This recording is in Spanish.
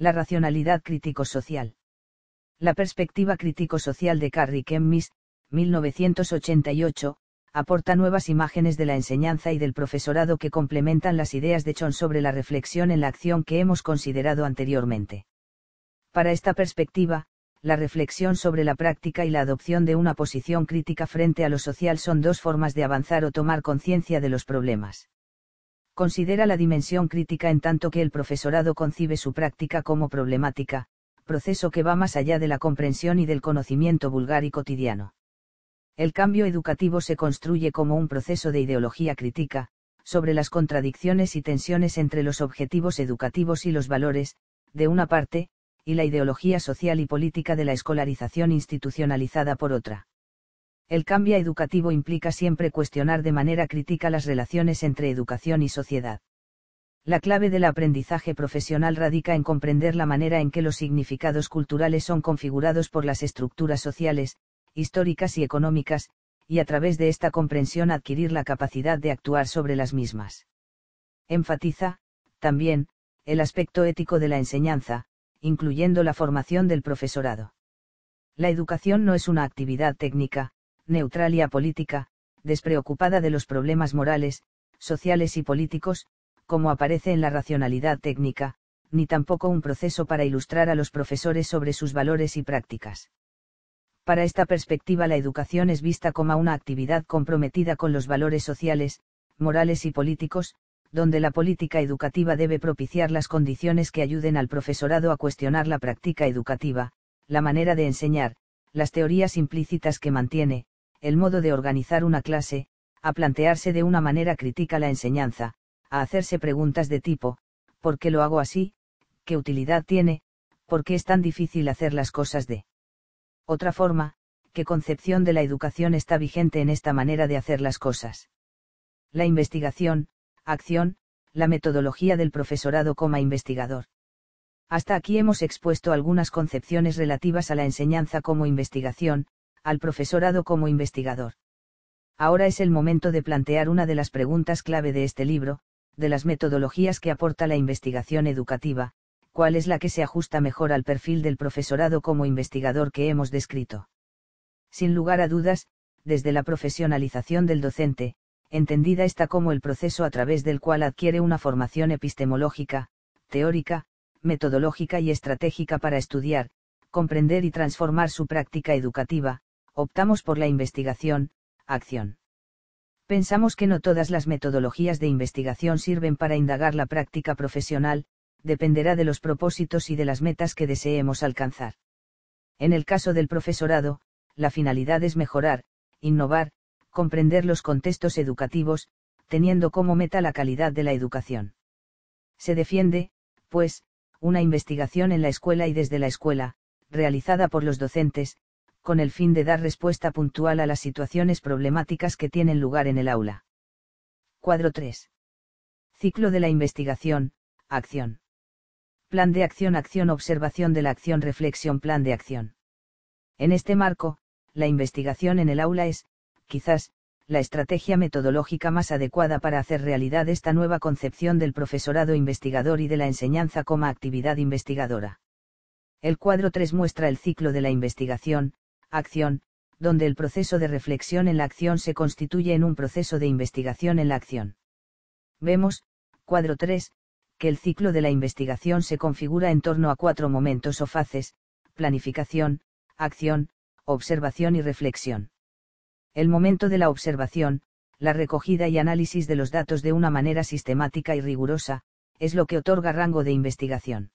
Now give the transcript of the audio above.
la racionalidad crítico-social. La perspectiva crítico-social de Carrie Kemmis, 1988, aporta nuevas imágenes de la enseñanza y del profesorado que complementan las ideas de Chon sobre la reflexión en la acción que hemos considerado anteriormente. Para esta perspectiva, la reflexión sobre la práctica y la adopción de una posición crítica frente a lo social son dos formas de avanzar o tomar conciencia de los problemas considera la dimensión crítica en tanto que el profesorado concibe su práctica como problemática, proceso que va más allá de la comprensión y del conocimiento vulgar y cotidiano. El cambio educativo se construye como un proceso de ideología crítica, sobre las contradicciones y tensiones entre los objetivos educativos y los valores, de una parte, y la ideología social y política de la escolarización institucionalizada por otra el cambio educativo implica siempre cuestionar de manera crítica las relaciones entre educación y sociedad. La clave del aprendizaje profesional radica en comprender la manera en que los significados culturales son configurados por las estructuras sociales, históricas y económicas, y a través de esta comprensión adquirir la capacidad de actuar sobre las mismas. Enfatiza, también, el aspecto ético de la enseñanza, incluyendo la formación del profesorado. La educación no es una actividad técnica, neutral y apolítica, despreocupada de los problemas morales, sociales y políticos, como aparece en la racionalidad técnica, ni tampoco un proceso para ilustrar a los profesores sobre sus valores y prácticas. Para esta perspectiva la educación es vista como una actividad comprometida con los valores sociales, morales y políticos, donde la política educativa debe propiciar las condiciones que ayuden al profesorado a cuestionar la práctica educativa, la manera de enseñar, las teorías implícitas que mantiene, el modo de organizar una clase, a plantearse de una manera crítica la enseñanza, a hacerse preguntas de tipo, ¿por qué lo hago así? ¿Qué utilidad tiene? ¿Por qué es tan difícil hacer las cosas de otra forma? ¿Qué concepción de la educación está vigente en esta manera de hacer las cosas? La investigación, acción, la metodología del profesorado como investigador. Hasta aquí hemos expuesto algunas concepciones relativas a la enseñanza como investigación, al profesorado como investigador. Ahora es el momento de plantear una de las preguntas clave de este libro, de las metodologías que aporta la investigación educativa, cuál es la que se ajusta mejor al perfil del profesorado como investigador que hemos descrito. Sin lugar a dudas, desde la profesionalización del docente, entendida está como el proceso a través del cual adquiere una formación epistemológica, teórica, metodológica y estratégica para estudiar, comprender y transformar su práctica educativa, optamos por la investigación, acción. Pensamos que no todas las metodologías de investigación sirven para indagar la práctica profesional, dependerá de los propósitos y de las metas que deseemos alcanzar. En el caso del profesorado, la finalidad es mejorar, innovar, comprender los contextos educativos, teniendo como meta la calidad de la educación. Se defiende, pues, una investigación en la escuela y desde la escuela, realizada por los docentes, con el fin de dar respuesta puntual a las situaciones problemáticas que tienen lugar en el aula. Cuadro 3. Ciclo de la investigación, acción. Plan de acción, acción, observación de la acción, reflexión, plan de acción. En este marco, la investigación en el aula es, quizás, la estrategia metodológica más adecuada para hacer realidad esta nueva concepción del profesorado investigador y de la enseñanza como actividad investigadora. El cuadro 3 muestra el ciclo de la investigación, acción, donde el proceso de reflexión en la acción se constituye en un proceso de investigación en la acción. Vemos, cuadro 3, que el ciclo de la investigación se configura en torno a cuatro momentos o fases, planificación, acción, observación y reflexión. El momento de la observación, la recogida y análisis de los datos de una manera sistemática y rigurosa, es lo que otorga rango de investigación.